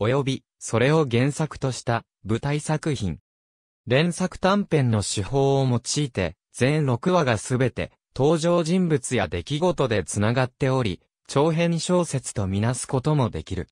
及び、それを原作とした舞台作品。連作短編の手法を用いて、全6話がすべて登場人物や出来事でつながっており、長編小説とみなすこともできる。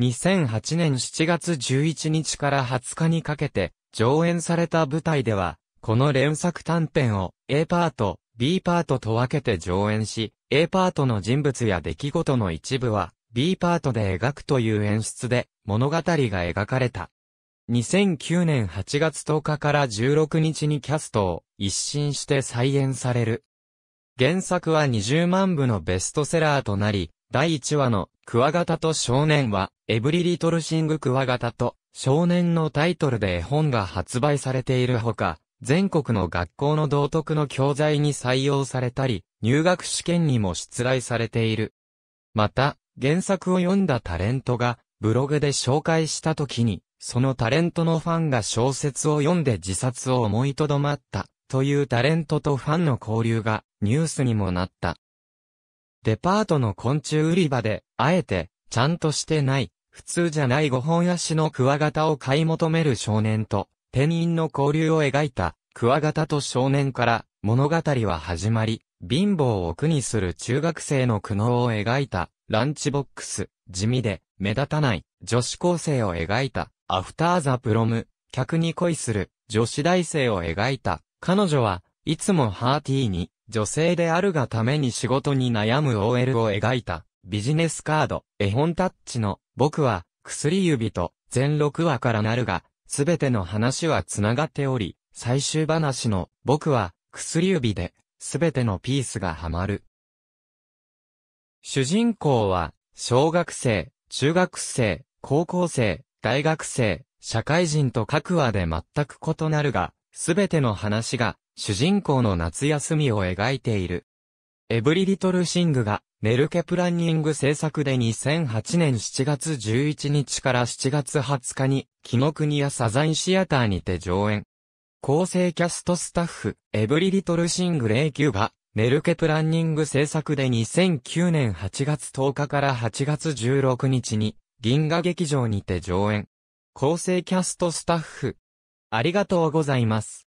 2008年7月11日から20日にかけて上演された舞台では、この連作短編を A パート、B パートと分けて上演し、A パートの人物や出来事の一部は B パートで描くという演出で物語が描かれた。2009年8月10日から16日にキャストを一新して再演される。原作は20万部のベストセラーとなり、第1話のクワガタと少年は、エブリリトルシングクワガタと少年のタイトルで絵本が発売されているほか、全国の学校の道徳の教材に採用されたり、入学試験にも出題されている。また、原作を読んだタレントが、ブログで紹介した時に、そのタレントのファンが小説を読んで自殺を思いとどまった、というタレントとファンの交流がニュースにもなった。デパートの昆虫売り場で、あえて、ちゃんとしてない、普通じゃない5本足のクワガタを買い求める少年と、店員の交流を描いた、クワガタと少年から物語は始まり、貧乏を苦にする中学生の苦悩を描いた、ランチボックス、地味で、目立たない、女子高生を描いた、アフターザプロム、客に恋する、女子大生を描いた、彼女は、いつもハーティーに、女性であるがために仕事に悩む OL を描いた、ビジネスカード、絵本タッチの、僕は、薬指と、全6話からなるが、すべての話は繋がっており、最終話の、僕は、薬指で、すべてのピースがはまる。主人公は、小学生、中学生、高校生、大学生、社会人と各話で全く異なるが、すべての話が、主人公の夏休みを描いている。エブリリトルシングが、ネルケプランニング制作で2008年7月11日から7月20日に、木の国やサザンシアターにて上演。構成キャストスタッフ、エブリリトルシングル A キューバ、メルケプランニング制作で2009年8月10日から8月16日に、銀河劇場にて上演。構成キャストスタッフ。ありがとうございます。